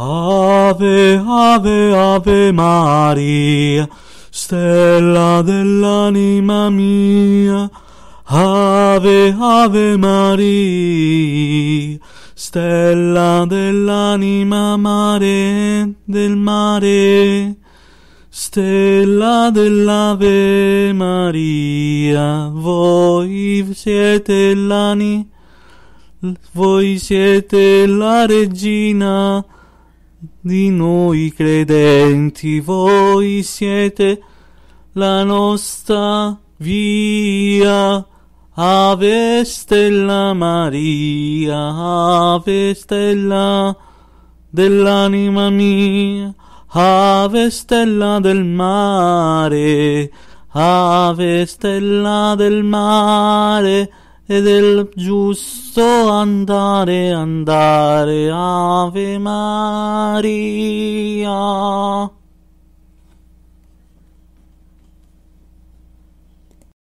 Ave, ave, ave Maria, stella dell'anima mia. Ave, ave Maria, stella dell'anima mare, del mare. Stella dell'Ave Maria, voi siete l'ani, voi siete la regina di noi credenti voi siete la nostra via. Ave stella Maria, ave stella dell'anima mia, ave stella del mare, ave stella del mare e del giusto andare, andare, Ave Maria.